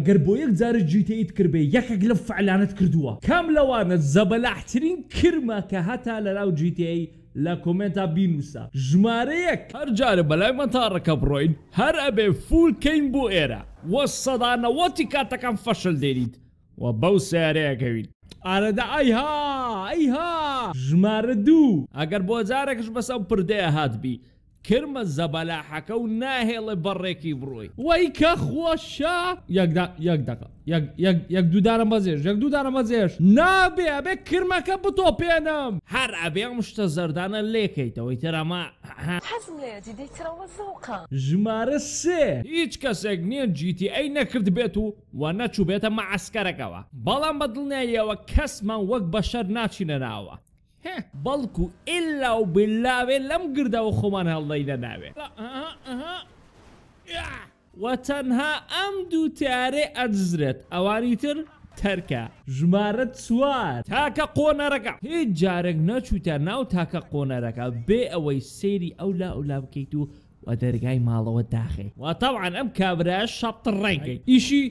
اگر بو یک زار جی تی ایت جیتیت کردێ یەکێک لەم فعلانت کردووە کام لەوانە زەبەلاحترین کرمە کە هەتا لەلاو جیتی لە کۆمنتا بینوسە ژمارەیەک هەر جارە بەلای هر بڕۆین هەر ئەبێ فولکەین بۆ ئێرە وە سەدانەوەتی کاتەکەم فەشل دێنیت و بەو سیارەیەکەوین ئارەدا ئەیها ئەیها ژمارە دوو ئەگەر بۆ جارێکش پرده پردەیە هاتبی کرمە زەبەلاحەکە و ناهێڵێ بەڕێکی بڕۆی وی کە خۆشە یەک دوودارە مەزێش یەک دوودارە مەزێش نابێ ئەبێ کرمەکە بتۆ پێێنم هەر ئەبێم شتە زەردانە لێکەیتەوەی تەرەما ژمارە سێ هیچ کەسێک نییە جیتی ئەی نەکرد بێت و و نەچوو بێتە مە ئەسکەرەکەەوە بەڵام بەدڵنیایەوە کەسمان وەک بەشەر ناچینە ناوە بەڵکو ئللا و بلاوێ لەم گردەوە خۆمان هەڵدەی دەناوێت وە تەنها ئەم دوو تیارێ ئەدزرێت ئەوانی تر تەرکە ژمارە چوار تاکە قۆنەرەکە هیچ جارێک نەچوتە ناو تاکە قۆنەرەکە بێ ئەوەی سێری ئەو لا ئەولا بکەیت و وە دەرگای ماڵەوە داخێ وە تاوان ئەم کابرا شەپتڕێنگەی ئیشی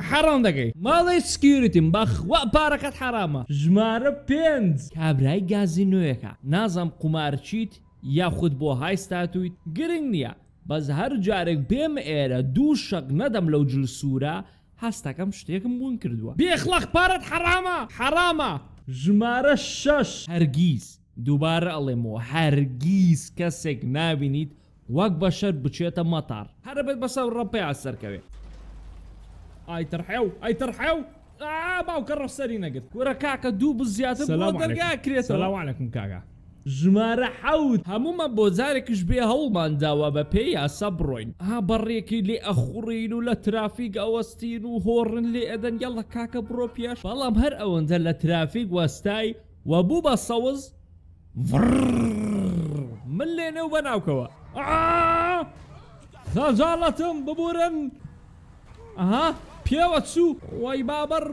حرام دەگەی ماڵی سکیوریتیم بەخوا پارەکەت حرامە ژمارە پێنج کابرای گازی نوێەکە نازام قمارچیت یاخود بۆ هایستاتویت گرنگ نییە بەس هەر جارێک بێم ئێرە دوو شەق نەدەم لەو جلسوورە هەستەکەم شتێکم بوون کردووە بێخلق پارەت حرامە حرامە ژمارە شەش هەرگیز دووبارە ئەڵێمەوە هەرگیز کەسێک نبینیت وەک بەشەر بچێتە مەتار هەرە بێت بەسەر ڕەپەی ئاسەرکەوێت اي ترحيو اي ترحيو اه باو كرف سري نقد ورا كاكا دوب الزيادة سلام عليكم سلام عليكم كاكا ژمارە حوت هموما بوزارك جارێکش هول هەوڵمان داوا بە يا یاسە ها بريكي لي اخرين ولا ترافيك ترافیک ئەوەستین و هۆڕن لێ ئەدەن یەڵە کاکە بڕۆ پێش بەڵام هەر ئەوەندە لە ترافیک وەستای و بوو بە سەوز ببورن پیاوە چوو وای بابەر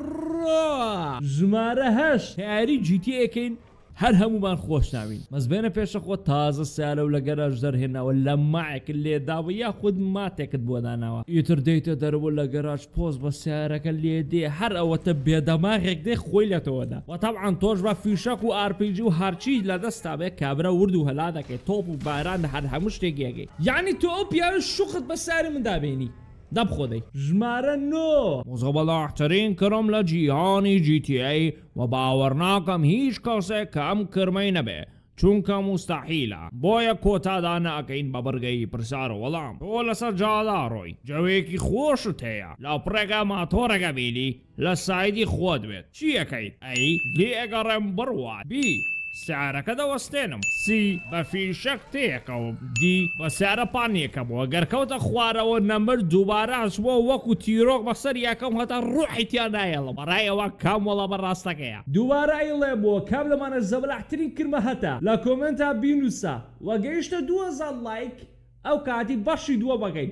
ژمارە هەش یاری جیتیەکەین هەر هەمومان خۆش ناوین مەزبێنە پێشە خۆ تازە سیالە و لەگەرەش دەرهێنەوە لە ماەکرد لێداوە یا خود ماتێکت بۆ داناوە ئیتر دەیتە دەرەوە لە گەراژ پۆز بە سیارەکە لێدێ هەر ئەوەتە بێدەماغێک دێ خۆی لێتەوەدا و تاعاان تۆش بە فیشەک و ئارپیجی و هەرچی لە دەستابێ کابرا ورد و هەلا دەکەی تۆپ و باران هەر هەموو شتێک یەگەی یعنی تۆ ئەو پیاوە شوخت بە ساری مندابێنی دەب خۆدەی ژمارە نۆ مۆزە بەڵاحترین کڕم لە جیهانی GTA و باوەڕ ناکەم هیچ کەسێک کەم کرمەی نەبێ. چونکە مستحیلە بۆیە کۆتادانەکەین بە بەرگەی پرسار وەڵام بۆ لەسەر جاداڕۆی جەوەیەکی خۆشت هەیە لاو پرێگا ماتۆرەگە بینی لە سایدی خۆ دوێت چیەکەیت ئەی لێگەڕێم بڕوات بی سیارەکە دەوەستێنم سی بە فیشەک تێکەوە دی بە سیارە پانیەکەمەوە گەرکەوتە خوارەوە نەمبر دووبارە ئەسوە تي تیرۆک بەسەر یاکەم هەتا ڕوحیتیان نایەڵە بەڕایەوە کاموەڵە بە ڕاستەکەیە دووبارەیڵێ بۆ کام لەمانە زەبلاترین کرمە هەتا لە کۆمنتا بینوسە وەگەیشتە دووە زەڵ لایک او کاتی بەشی دووە بەگەیت